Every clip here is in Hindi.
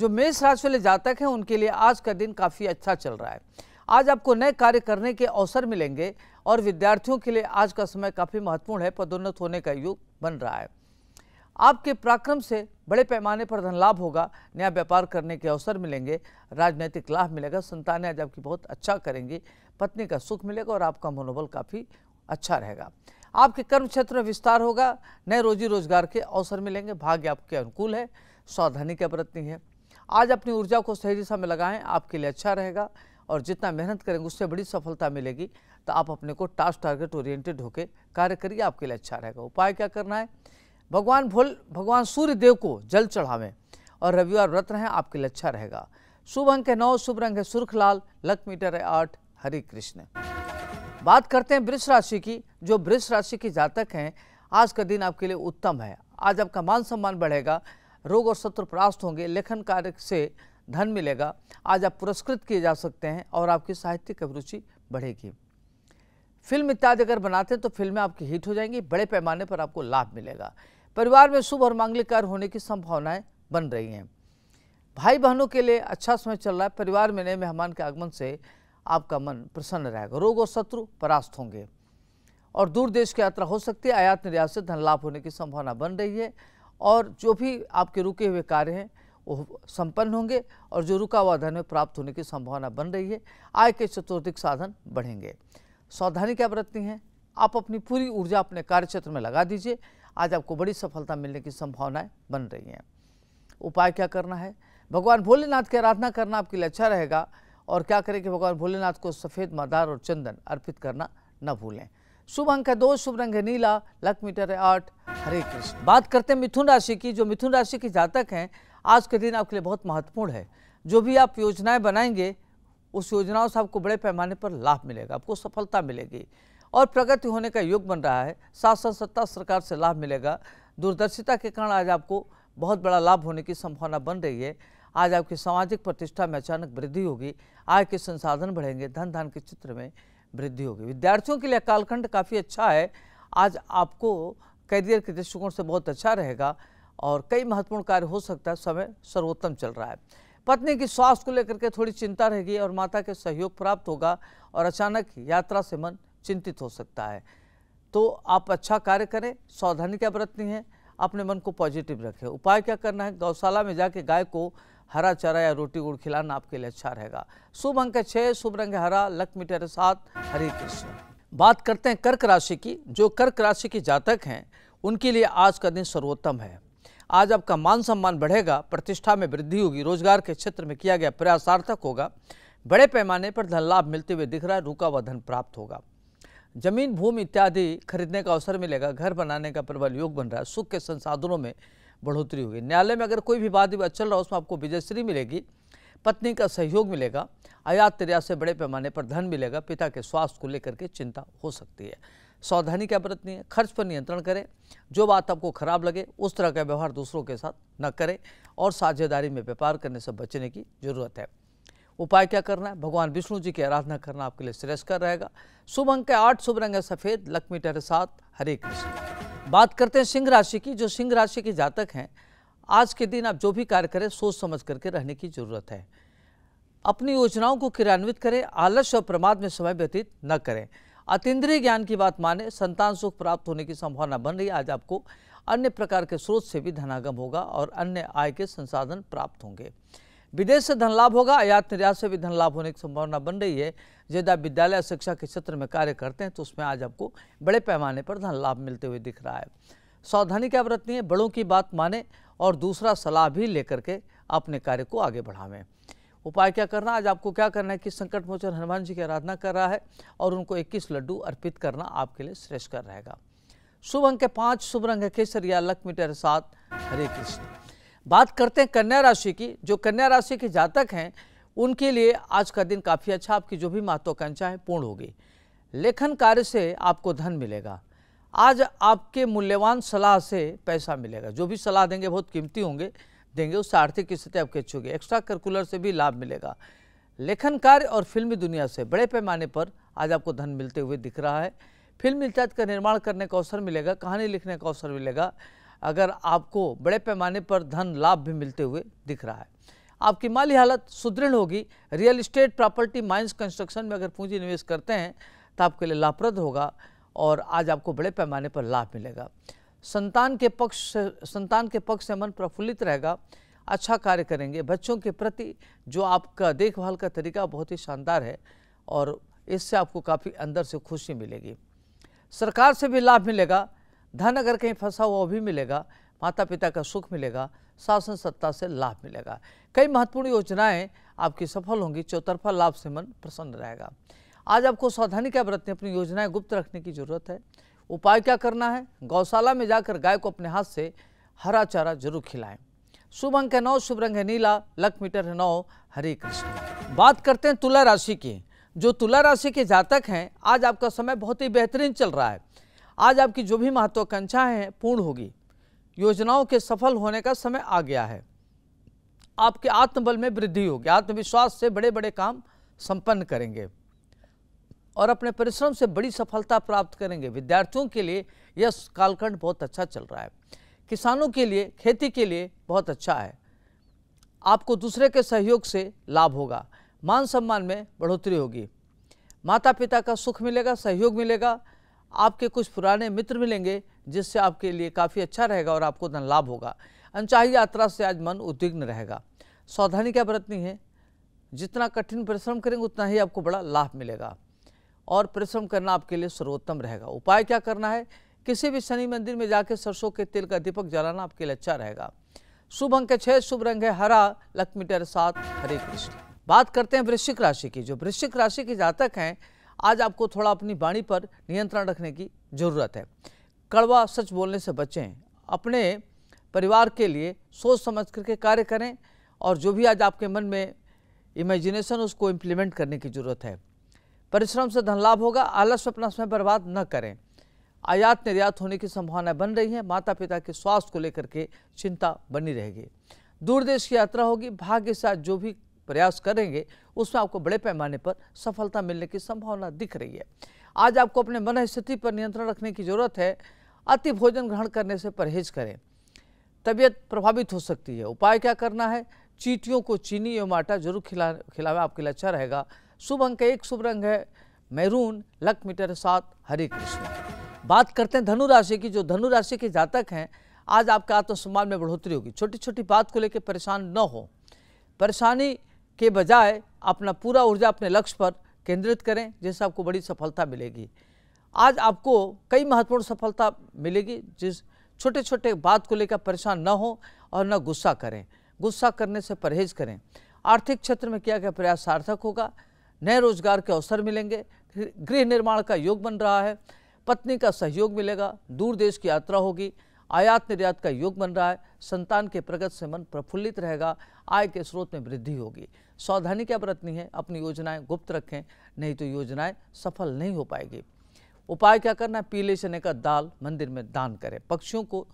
जो मेष राशि वाले जातक हैं उनके लिए आज का दिन काफ़ी अच्छा चल रहा है आज आपको नए कार्य करने के अवसर मिलेंगे और विद्यार्थियों के लिए आज का समय काफ़ी महत्वपूर्ण है पदोन्नत होने का युग बन रहा है आपके पराक्रम से बड़े पैमाने पर धन लाभ होगा नया व्यापार करने के अवसर मिलेंगे राजनीतिक लाभ मिलेगा संतानें आज आपकी बहुत अच्छा करेंगी पत्नी का सुख मिलेगा और आपका मनोबल काफ़ी अच्छा रहेगा आपके कर्म क्षेत्र में विस्तार होगा नए रोजी रोजगार के अवसर मिलेंगे भाग्य आपके अनुकूल है सावधानी का प्रति है आज अपनी ऊर्जा को सही दिशा में लगाएं आपके लिए अच्छा रहेगा और जितना मेहनत करेंगे उससे बड़ी सफलता मिलेगी तो आप अपने को टास्क टारगेट ओरिएंटेड होकर कार्य करिए आपके लिए अच्छा रहेगा उपाय क्या करना है भगवान भोल भगवान सूर्य देव को जल चढ़ावें और रविवार व्रत रहें आपके लिए अच्छा रहेगा शुभ अंक है नौ शुभ रंग है सुर्ख लाल लक मीटर है आठ हरे कृष्ण बात करते हैं वृक्ष राशि की जो वृक्ष राशि के जातक हैं आज का दिन आपके लिए उत्तम है आज आपका मान सम्मान बढ़ेगा रोग और शत्रु परास्त होंगे लेखन कार्य से धन मिलेगा आज आप पुरस्कृत किए जा सकते हैं और आपकी साहित्यिक अभिरुचि बढ़ेगी फिल्म इत्यादि अगर बनाते हैं तो फिल्में आपकी हिट हो जाएंगी बड़े पैमाने पर आपको लाभ मिलेगा परिवार में शुभ और मांगलिक कार्य होने की संभावनाएं बन रही हैं भाई बहनों के लिए अच्छा समय चल रहा है परिवार में नए मेहमान के आगमन से आपका मन प्रसन्न रहेगा रोग और शत्रु परास्त होंगे और दूर देश की यात्रा हो सकती है आयात निर्यात से धन लाभ होने की संभावना बन रही है और जो भी आपके रुके हुए कार्य हैं वो संपन्न होंगे और जो रुका हुआ धन में प्राप्त होने की संभावना बन रही है आय के चतुर्थिक साधन बढ़ेंगे सावधानी क्या बरतनी है आप अपनी पूरी ऊर्जा अपने कार्य क्षेत्र में लगा दीजिए आज आपको बड़ी सफलता मिलने की संभावनाएं बन रही हैं उपाय क्या करना है भगवान भोलेनाथ की आराधना करना आपके लिए अच्छा रहेगा और क्या करें कि भगवान भोलेनाथ को सफ़ेद मदार और चंदन अर्पित करना न भूलें शुभ अंक है दो शुभ रंग है नीला लक मीटर है आठ हरे कृष्ण बात करते हैं मिथुन राशि की जो मिथुन राशि के जातक हैं आज के दिन आपके लिए बहुत महत्वपूर्ण है जो भी आप योजनाएं बनाएंगे उस योजनाओं से आपको बड़े पैमाने पर लाभ मिलेगा आपको सफलता मिलेगी और प्रगति होने का योग बन रहा है शासन सत्ता सरकार से लाभ मिलेगा दूरदर्शिता के कारण आज आपको बहुत बड़ा लाभ होने की संभावना बन रही है आज आपकी सामाजिक प्रतिष्ठा में अचानक वृद्धि होगी आय के संसाधन बढ़ेंगे धन धान के चित्र में वृद्धि होगी विद्यार्थियों के लिए कालखंड काफ़ी अच्छा है आज आपको करियर के दृष्टिकोण से बहुत अच्छा रहेगा और कई महत्वपूर्ण कार्य हो सकता है समय सर्वोत्तम चल रहा है पत्नी की स्वास्थ्य को लेकर के थोड़ी चिंता रहेगी और माता के सहयोग प्राप्त होगा और अचानक यात्रा से मन चिंतित हो सकता है तो आप अच्छा कार्य करें सावधानी क्या बरतनी है अपने मन को पॉजिटिव रखें उपाय क्या करना है गौशाला में जाके गाय को हरा चारा या रोटी गुड़ खिलाना आपके लिए अच्छा रहेगा शुभ अंक छः शुभ रंग हरा लक मीटर सात हरे कृष्ण बात करते हैं कर्क राशि की जो कर्क राशि की जातक हैं उनके लिए आज का दिन सर्वोत्तम है आज आपका मान सम्मान बढ़ेगा प्रतिष्ठा में वृद्धि होगी रोजगार के क्षेत्र में किया गया प्रयास सार्थक होगा बड़े पैमाने पर धन लाभ मिलते हुए दिख रहा है रुका हुआ धन प्राप्त होगा जमीन भूमि इत्यादि खरीदने का अवसर मिलेगा घर बनाने का प्रबल योग बन रहा है सुख के संसाधनों में बढ़ोतरी होगी न्यायालय में अगर कोई भी वाद विवाद चल रहा है उसमें आपको विजयश्री मिलेगी पत्नी का सहयोग मिलेगा आयात निर्यात से बड़े पैमाने पर धन मिलेगा पिता के स्वास्थ्य को लेकर के चिंता हो सकती है सावधानी क्या बरतनी है खर्च पर नियंत्रण करें जो बात आपको खराब लगे उस तरह का व्यवहार दूसरों के साथ न करें और साझेदारी में व्यापार करने से बचने की जरूरत है उपाय क्या करना है भगवान विष्णु जी की आराधना करना आपके लिए कर रहेगा शुभ अंक है आठ शुभ रंग है सफ़ेद लक्ष्मी टहरे साथ हरे कृष्ण बात करते हैं सिंह राशि की जो सिंह राशि के जातक हैं आज के दिन आप जो भी कार्य करें सोच समझ करके रहने की जरूरत है अपनी योजनाओं को क्रियान्वित करें आलस्य और प्रमाद में समय व्यतीत न करें अतीन्द्रिय ज्ञान की बात माने संतान सुख प्राप्त होने की संभावना बन रही आज आपको अन्य प्रकार के स्रोत से भी धनागम होगा और अन्य आय के संसाधन प्राप्त होंगे विदेश से धन लाभ होगा आयात निर्यात से भी धन लाभ होने की संभावना बन रही है यदि आप विद्यालय शिक्षा के क्षेत्र में कार्य करते हैं तो उसमें आज आपको बड़े पैमाने पर धन लाभ मिलते हुए दिख रहा है सावधानी क्या बरतनी है बड़ों की बात माने और दूसरा सलाह भी लेकर के अपने कार्य को आगे बढ़ावें उपाय क्या करना आज आपको क्या करना है कि संकट मोचन हनुमान जी की आराधना कर रहा है और उनको 21 लड्डू अर्पित करना आपके लिए श्रेष्ठ कर रहेगा शुभ अंक पांच पाँच शुभ रंग है केसरिया लक्ष्मी टेर सात हरे कृष्ण बात करते हैं कन्या राशि की जो कन्या राशि के जातक हैं उनके लिए आज का दिन काफ़ी अच्छा आपकी जो भी महत्वाकांक्षाएँ पूर्ण होगी लेखन कार्य से आपको धन मिलेगा आज आपके मूल्यवान सलाह से पैसा मिलेगा जो भी सलाह देंगे बहुत कीमती होंगे देंगे उससे आर्थिक स्थिति आपकी अच्छी होगी एक्स्ट्रा करिकुलर से भी लाभ मिलेगा लेखन कार्य और फिल्मी दुनिया से बड़े पैमाने पर आज आपको धन मिलते हुए दिख रहा है फिल्म इत्यादि का निर्माण करने का अवसर मिलेगा कहानी लिखने का अवसर मिलेगा अगर आपको बड़े पैमाने पर धन लाभ भी मिलते हुए दिख रहा है आपकी माली हालत सुदृढ़ होगी real estate property mines construction में अगर पूंजी निवेश करते हैं तो आपके लिए लाभप्रद होगा और आज आपको बड़े पैमाने पर लाभ मिलेगा संतान के पक्ष से संतान के पक्ष से मन प्रफुल्लित रहेगा अच्छा कार्य करेंगे बच्चों के प्रति जो आपका देखभाल का तरीका बहुत ही शानदार है और इससे आपको काफ़ी अंदर से खुशी मिलेगी सरकार से भी लाभ मिलेगा धन अगर कहीं फंसा हुआ भी मिलेगा माता पिता का सुख मिलेगा शासन सत्ता से लाभ मिलेगा कई महत्वपूर्ण योजनाएं आपकी सफल होंगी चौतरफा लाभ से मन प्रसन्न रहेगा आज आपको सावधानी क्या बरतने अपनी योजनाएं गुप्त रखने की जरूरत है उपाय क्या करना है गौशाला में जाकर गाय को अपने हाथ से हरा चारा जरूर खिलाएं शुभ अंक है नौ शुभ रंग है नीला लक मीटर है नौ हरे कृष्ण बात करते हैं तुला राशि की जो तुला राशि के जातक हैं आज आपका समय बहुत ही बेहतरीन चल रहा है आज आपकी जो भी महत्वाकांक्षाएं हैं पूर्ण होगी योजनाओं के सफल होने का समय आ गया है आपके आत्मबल में वृद्धि होगी आत्मविश्वास से बड़े बड़े काम संपन्न करेंगे और अपने परिश्रम से बड़ी सफलता प्राप्त करेंगे विद्यार्थियों के लिए यह कालखंड बहुत अच्छा चल रहा है किसानों के लिए खेती के लिए बहुत अच्छा है आपको दूसरे के सहयोग से लाभ होगा मान सम्मान में बढ़ोतरी होगी माता पिता का सुख मिलेगा सहयोग मिलेगा आपके कुछ पुराने मित्र मिलेंगे जिससे आपके लिए काफ़ी अच्छा रहेगा और आपको धन लाभ होगा अनचाही यात्रा से आज मन उद्विग्न रहेगा सावधानी क्या बरतनी है जितना कठिन परिश्रम करेंगे उतना ही आपको बड़ा लाभ मिलेगा और परिश्रम करना आपके लिए सर्वोत्तम रहेगा उपाय क्या करना है किसी भी शनि मंदिर में जाकर सरसों के तेल का दीपक जलाना आपके लिए अच्छा रहेगा शुभ अंक छह शुभ रंग है हरा लक्ष्मी टेर सात हरे कृष्ण बात करते हैं वृश्चिक राशि की जो वृश्चिक राशि के जातक हैं आज आपको थोड़ा अपनी वाणी पर नियंत्रण रखने की ज़रूरत है कड़वा सच बोलने से बचें अपने परिवार के लिए सोच समझ करके कार्य करें और जो भी आज आपके मन में इमेजिनेशन उसको इम्प्लीमेंट करने की ज़रूरत है परिश्रम से धन लाभ होगा आलस्य अपना समय बर्बाद न करें आयात निर्यात होने की संभावनाएं बन रही हैं माता पिता के स्वास्थ्य को लेकर के चिंता बनी रहेगी दूर देश की यात्रा होगी भाग्य साथ जो भी प्रयास करेंगे उसमें आपको बड़े पैमाने पर सफलता मिलने की संभावना दिख रही है आज आपको अपने मन स्थिति पर नियंत्रण रखने की ज़रूरत है अति भोजन ग्रहण करने से परहेज करें तबीयत प्रभावित हो सकती है उपाय क्या करना है चीटियों को चीनी एवं आटा जरूर खिला खिलावे आपके लिए अच्छा रहेगा शुभ अंक एक शुभ रंग है मैरून लक मीटर सात हरे कृष्ण बात करते हैं धनु राशि की जो धनु राशि के जातक हैं आज आपके आत्मसम्मान में बढ़ोतरी होगी छोटी छोटी बात को लेकर परेशान न हो परेशानी के बजाय अपना पूरा ऊर्जा अपने लक्ष्य पर केंद्रित करें जिससे आपको बड़ी सफलता मिलेगी आज आपको कई महत्वपूर्ण सफलता मिलेगी जिस छोटे छोटे बात को लेकर परेशान न हो और न गुस्सा करें गुस्सा करने से परहेज करें आर्थिक क्षेत्र में किया गया प्रयास सार्थक होगा नए रोजगार के अवसर मिलेंगे गृह निर्माण का योग बन रहा है पत्नी का सहयोग मिलेगा दूर देश की यात्रा होगी आयात निर्यात का योग बन रहा है संतान के प्रगत से मन प्रफुल्लित रहेगा आय के स्रोत में वृद्धि होगी सावधानी क्या बरतनी है अपनी योजनाएं गुप्त रखें नहीं तो योजनाएं सफल नहीं हो पाएगी उपाय क्या करना है पीले चने का दाल मंदिर में दान करें पक्षियों को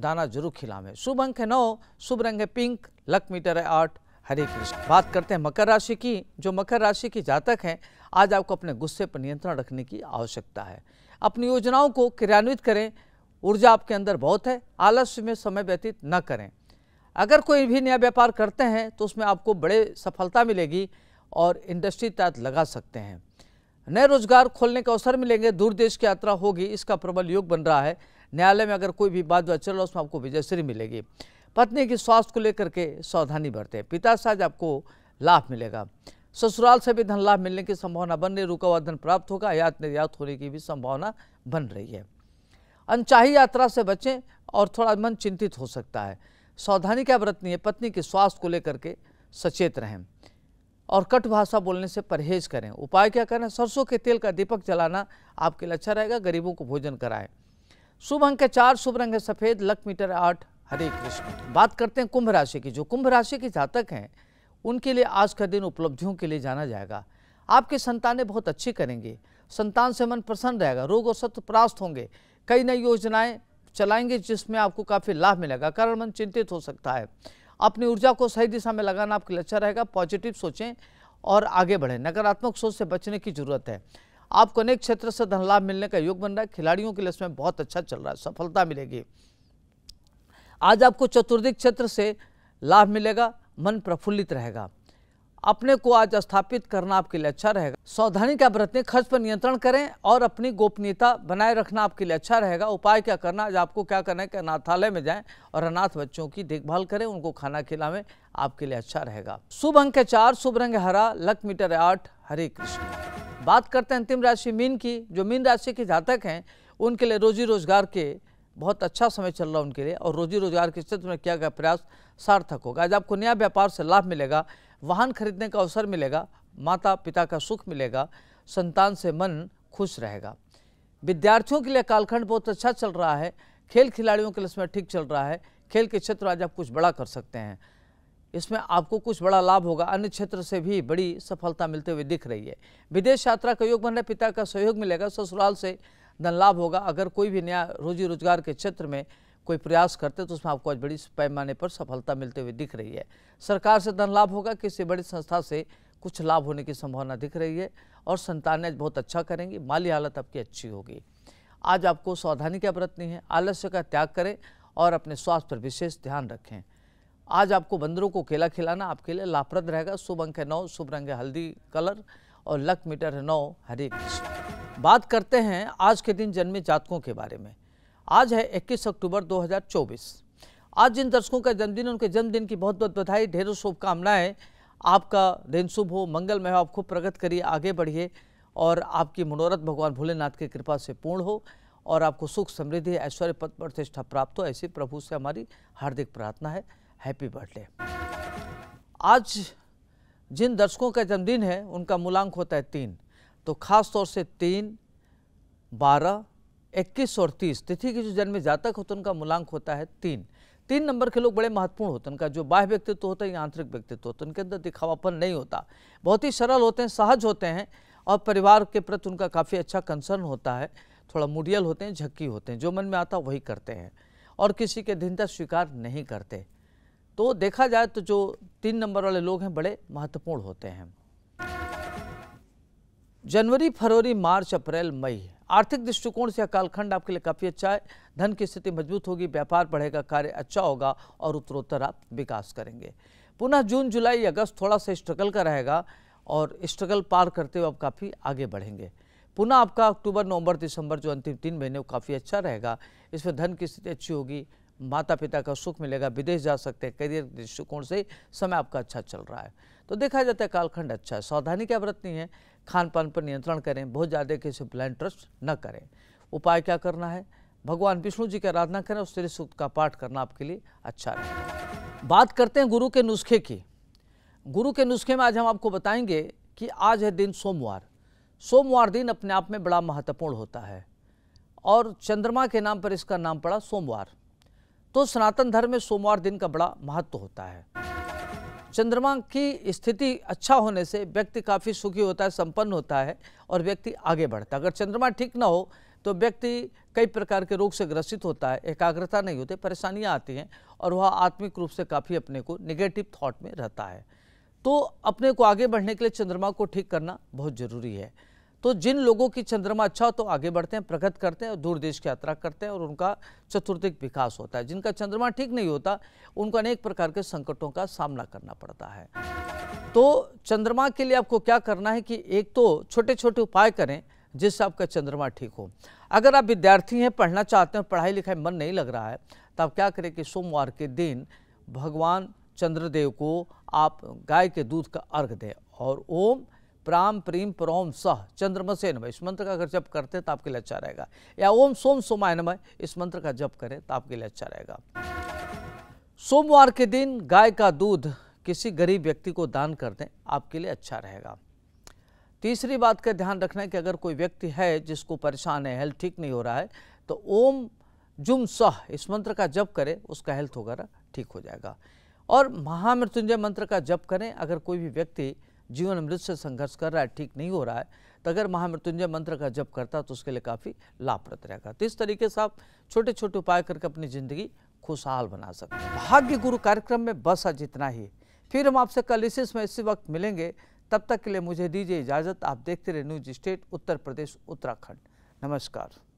दाना जरूर खिलावें शुभ अंक है नौ शुभ रंग है पिंक लक मीटर है आठ हरे कृष्ण बात करते हैं मकर राशि की जो मकर राशि की जातक हैं आज आपको अपने गुस्से पर नियंत्रण रखने की आवश्यकता है अपनी योजनाओं को क्रियान्वित करें ऊर्जा आपके अंदर बहुत है आलस्य में समय व्यतीत न करें अगर कोई भी नया व्यापार करते हैं तो उसमें आपको बड़े सफलता मिलेगी और इंडस्ट्री तहत लगा सकते हैं नए रोजगार खोलने के अवसर मिलेंगे दूर देश की यात्रा होगी इसका प्रबल योग बन रहा है न्यायालय में अगर कोई भी बात बात चल रहा है उसमें आपको विजयश्री मिलेगी पत्नी की स्वास्थ्य को लेकर के सावधानी हैं पिता से आज आपको लाभ मिलेगा ससुराल से भी धन लाभ मिलने की संभावना बन रही रुका हुआ धन प्राप्त होगा आयात निर्यात होने की भी संभावना बन रही है अनचाही यात्रा से बचें और थोड़ा मन चिंतित हो सकता है सावधानी क्या बरतनी है पत्नी के स्वास्थ्य को लेकर के सचेत रहें और कट भाषा बोलने से परहेज करें उपाय क्या करें सरसों के तेल का दीपक जलाना आपके लिए अच्छा रहेगा गरीबों को भोजन कराएं शुभ अंक है चार शुभ रंग है सफ़ेद लक मीटर आठ हरे कृष्ण बात करते हैं कुंभ राशि की जो कुंभ राशि के जातक हैं उनके लिए आज का दिन उपलब्धियों के लिए जाना जाएगा आपकी संतानें बहुत अच्छी करेंगी संतान से मन प्रसन्न रहेगा रोग और सत्य प्रास्त होंगे कई नई योजनाएं चलाएंगे जिसमें आपको काफ़ी लाभ मिलेगा कारण मन चिंतित हो सकता है अपनी ऊर्जा को सही दिशा में लगाना आपके लिए अच्छा रहेगा पॉजिटिव सोचें और आगे बढ़ें नकारात्मक सोच से बचने की जरूरत है आपको अनेक क्षेत्र से धन लाभ मिलने का योग बन रहा है खिलाड़ियों के लिए इसमें बहुत अच्छा चल रहा है सफलता मिलेगी आज आपको चतुर्दिक क्षेत्र से लाभ मिलेगा मन प्रफुल्लित रहेगा अपने को आज स्थापित करना आपके लिए अच्छा रहेगा सावधानी क्या बरतने खर्च पर नियंत्रण करें और अपनी गोपनीयता बनाए रखना आपके लिए अच्छा रहेगा उपाय क्या करना आज आपको क्या करना है कि अनाथालय में जाएं और अनाथ बच्चों की देखभाल करें उनको खाना खिलावें आपके लिए अच्छा रहेगा शुभ अंक है चार शुभ रंग हरा लक मीटर आठ हरे कृष्ण बात करते हैं अंतिम राशि मीन की जो मीन राशि के जातक हैं उनके लिए रोजी रोजगार के बहुत अच्छा समय चल रहा है उनके लिए और रोजी रोजगार के क्षेत्र में किया गया प्रयास सार्थक होगा आज आपको नया व्यापार से लाभ मिलेगा वाहन खरीदने का अवसर मिलेगा माता पिता का सुख मिलेगा संतान से मन खुश रहेगा विद्यार्थियों के लिए कालखंड बहुत अच्छा चल रहा है खेल खिलाड़ियों के लिए समय ठीक चल रहा है खेल के क्षेत्र आज आप कुछ बड़ा कर सकते हैं इसमें आपको कुछ बड़ा लाभ होगा अन्य क्षेत्र से भी बड़ी सफलता मिलते हुए दिख रही है विदेश यात्रा का योग बनने पिता का सहयोग मिलेगा ससुराल से धन लाभ होगा अगर कोई भी नया रोजी रोजगार के क्षेत्र में कोई प्रयास करते तो उसमें आपको आज बड़ी पैमाने पर सफलता मिलते हुए दिख रही है सरकार से धन लाभ होगा किसी बड़ी संस्था से कुछ लाभ होने की संभावना दिख रही है और संतानें बहुत अच्छा करेंगी माली हालत आपकी अच्छी होगी आज आपको सावधानी क्या बरतनी है आलस्य का त्याग करें और अपने स्वास्थ्य पर विशेष ध्यान रखें आज आपको बंदरों को केला खिलाना आपके लिए लाभप्रद रहेगा शुभ अंक है नौ शुभ रंग है हल्दी कलर और लक मीटर है नौ हरे बात करते हैं आज के दिन जन्मे जातकों के बारे में आज है 21 अक्टूबर 2024 आज जिन दर्शकों का जन्मदिन उनके जन्मदिन की बहुत बहुत बधाई ढेरों शुभकामनाएं आपका दिन शुभ हो मंगलमय हो आप खूब प्रगत करिए आगे बढ़िए और आपकी मनोरथ भगवान भोलेनाथ की कृपा से पूर्ण हो और आपको सुख समृद्धि ऐश्वर्य पद प्रतिष्ठा प्राप्त हो ऐसी प्रभु से हमारी हार्दिक प्रार्थना है हैप्पी बर्थडे आज जिन दर्शकों का जन्मदिन है उनका मूलांक होता है तीन तो खास तौर से तीन बारह इक्कीस और तीस तिथि की जो जन्म जातक होते उनका मूलांक होता है तीन तीन नंबर के लोग बड़े महत्वपूर्ण होते हैं उनका जो बाह्य व्यक्तित्व होता है या आंतरिक व्यक्तित्व होता है उनके अंदर दिखावापन नहीं होता बहुत ही सरल होते हैं सहज होते हैं और परिवार के प्रति उनका काफ़ी अच्छा कंसर्न होता है थोड़ा मुडियल होते हैं झक्की होते हैं जो मन में आता वही करते हैं और किसी के दिन स्वीकार नहीं करते तो देखा जाए तो जो तीन नंबर वाले लोग हैं बड़े महत्वपूर्ण होते हैं जनवरी फरवरी मार्च अप्रैल मई आर्थिक दृष्टिकोण से यह कालखंड आपके लिए काफ़ी अच्छा है धन की स्थिति मजबूत होगी व्यापार बढ़ेगा कार्य अच्छा होगा और उत्तरोत्तर आप विकास करेंगे पुनः जून जुलाई अगस्त थोड़ा सा स्ट्रगल का रहेगा और स्ट्रगल पार करते हुए आप काफ़ी आगे बढ़ेंगे पुनः आपका अक्टूबर नवंबर दिसंबर जो अंतिम तीन महीने वो काफ़ी अच्छा रहेगा इसमें धन की स्थिति अच्छी होगी माता पिता का सुख मिलेगा विदेश जा सकते हैं करियर दृष्टिकोण से समय आपका अच्छा चल रहा है तो देखा जाता है कालखंड अच्छा है सावधानी क्या बरतनी है खान पान पर नियंत्रण करें बहुत ज़्यादा किसी ब्लाइंड ट्रस्ट न करें उपाय क्या करना है भगवान विष्णु जी की आराधना करें और श्री सूक्त का पाठ करना आपके लिए अच्छा रहेगा बात करते हैं गुरु के नुस्खे की गुरु के नुस्खे में आज हम आपको बताएंगे कि आज है दिन सोमवार सोमवार दिन अपने आप में बड़ा महत्वपूर्ण होता है और चंद्रमा के नाम पर इसका नाम पड़ा सोमवार तो सनातन धर्म में सोमवार दिन का बड़ा महत्व होता है चंद्रमा की स्थिति अच्छा होने से व्यक्ति काफ़ी सुखी होता है संपन्न होता है और व्यक्ति आगे बढ़ता है अगर चंद्रमा ठीक ना हो तो व्यक्ति कई प्रकार के रोग से ग्रसित होता है एकाग्रता नहीं होती परेशानियाँ आती हैं और वह आत्मिक रूप से काफ़ी अपने को निगेटिव थाट में रहता है तो अपने को आगे बढ़ने के लिए चंद्रमा को ठीक करना बहुत ज़रूरी है तो जिन लोगों की चंद्रमा अच्छा हो तो आगे बढ़ते हैं प्रगत करते हैं और दूर देश की यात्रा करते हैं और उनका चतुर्थिक विकास होता है जिनका चंद्रमा ठीक नहीं होता उनको अनेक प्रकार के संकटों का सामना करना पड़ता है तो चंद्रमा के लिए आपको क्या करना है कि एक तो छोटे छोटे उपाय करें जिससे आपका चंद्रमा ठीक हो अगर आप विद्यार्थी हैं पढ़ना चाहते हैं पढ़ाई लिखाई मन नहीं लग रहा है तो आप क्या करें कि सोमवार के दिन भगवान चंद्रदेव को आप गाय के दूध का अर्घ दें और ओम प्राम प्रीम प्रोम सह से नमय इस मंत्र का अगर जप करते हैं तो आपके लिए अच्छा रहेगा या ओम सोम सोमाय नमय इस मंत्र का जप करें तो आपके लिए अच्छा रहेगा सोमवार के दिन गाय का दूध किसी गरीब व्यक्ति को दान कर दें आपके लिए अच्छा रहेगा तीसरी बात का ध्यान रखना है कि अगर कोई व्यक्ति है जिसको परेशान है हेल्थ ठीक नहीं हो रहा है तो ओम जुम सह इस मंत्र का जप करें उसका हेल्थ वगैरह ठीक हो जाएगा और महामृत्युंजय मंत्र का जप करें अगर कोई भी व्यक्ति जीवन अमृत से संघर्ष कर रहा है ठीक नहीं हो रहा है तो अगर महामृत्युंजय मंत्र का जप करता तो उसके लिए काफ़ी लाभप्रद रहेगा तो इस तरीके से आप छोटे छोटे उपाय करके अपनी ज़िंदगी खुशहाल बना सकते हैं भाग्य गुरु कार्यक्रम में बस आज इतना ही फिर हम आपसे कल इसी समय इसी वक्त मिलेंगे तब तक के लिए मुझे दीजिए इजाज़त आप देखते रहे न्यूज स्टेट उत्तर प्रदेश उत्तराखंड नमस्कार